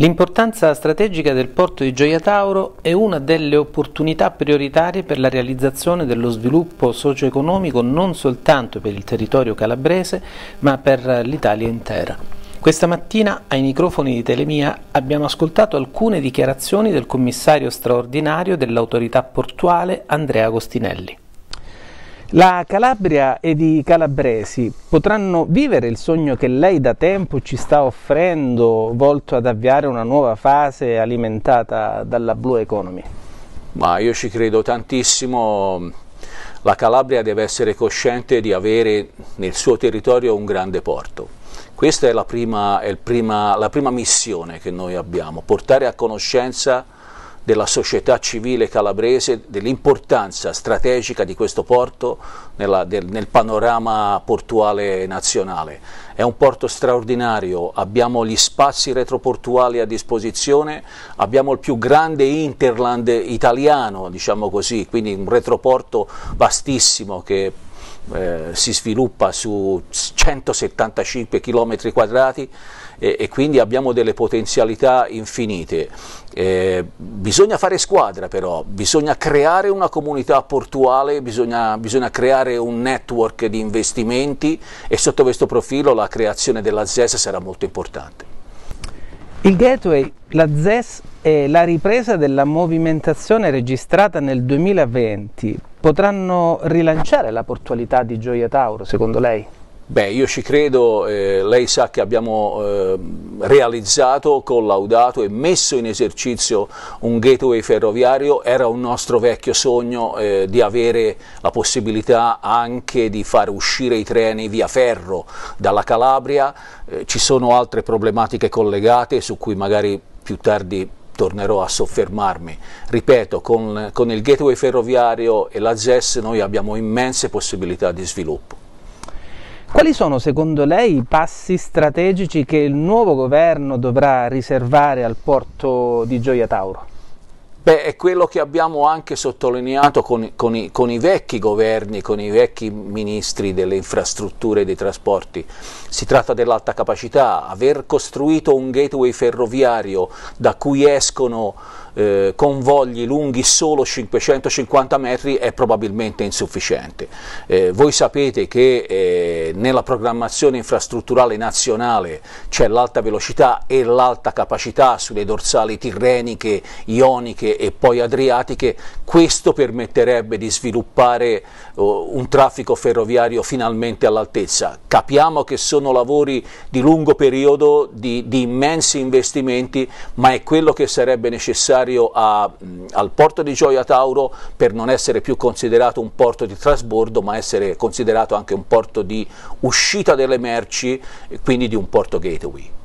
L'importanza strategica del porto di Gioia Tauro è una delle opportunità prioritarie per la realizzazione dello sviluppo socio-economico non soltanto per il territorio calabrese ma per l'Italia intera. Questa mattina ai microfoni di Telemia abbiamo ascoltato alcune dichiarazioni del commissario straordinario dell'autorità portuale Andrea Agostinelli. La Calabria ed i calabresi potranno vivere il sogno che lei da tempo ci sta offrendo, volto ad avviare una nuova fase alimentata dalla Blue Economy? Ma io ci credo tantissimo. La Calabria deve essere cosciente di avere nel suo territorio un grande porto. Questa è la prima, è prima, la prima missione che noi abbiamo, portare a conoscenza della società civile calabrese, dell'importanza strategica di questo porto nella, del, nel panorama portuale nazionale. È un porto straordinario, abbiamo gli spazi retroportuali a disposizione, abbiamo il più grande interland italiano, diciamo così, quindi un retroporto vastissimo che eh, si sviluppa su 175 km quadrati e, e, quindi abbiamo delle potenzialità infinite. Eh, bisogna fare squadra però, bisogna creare una comunità portuale, bisogna, bisogna, creare un network di investimenti e sotto questo profilo la creazione della ZES sarà molto importante. Il gateway, la ZES e la ripresa della movimentazione registrata nel 2020 potranno rilanciare la portualità di Gioia Tauro, secondo lei? Beh, io ci credo, eh, lei sa che abbiamo eh, realizzato, collaudato e messo in esercizio un gateway ferroviario, era un nostro vecchio sogno eh, di avere la possibilità anche di far uscire i treni via ferro dalla Calabria, eh, ci sono altre problematiche collegate su cui magari più tardi tornerò a soffermarmi. Ripeto, con, con il gateway ferroviario e la ZES noi abbiamo immense possibilità di sviluppo. Quali sono secondo lei i passi strategici che il nuovo governo dovrà riservare al porto di Gioia Tauro? Beh, è quello che abbiamo anche sottolineato con, con, i, con, i, vecchi governi, con i vecchi ministri delle infrastrutture e dei trasporti. Si tratta dell'alta capacità, aver costruito un gateway ferroviario da cui escono eh, convogli lunghi solo 550 metri è probabilmente insufficiente. Eh, voi sapete che eh, nella programmazione infrastrutturale nazionale c'è l'alta velocità e l'alta capacità sulle dorsali tirreniche, ioniche e poi adriatiche, questo permetterebbe di sviluppare oh, un traffico ferroviario finalmente all'altezza. Capiamo che sono lavori di lungo periodo, di, di immensi investimenti, ma è quello che sarebbe necessario necessario a, al porto di Gioia Tauro per non essere più considerato un porto di trasbordo ma essere considerato anche un porto di uscita delle merci, e quindi di un porto gateway.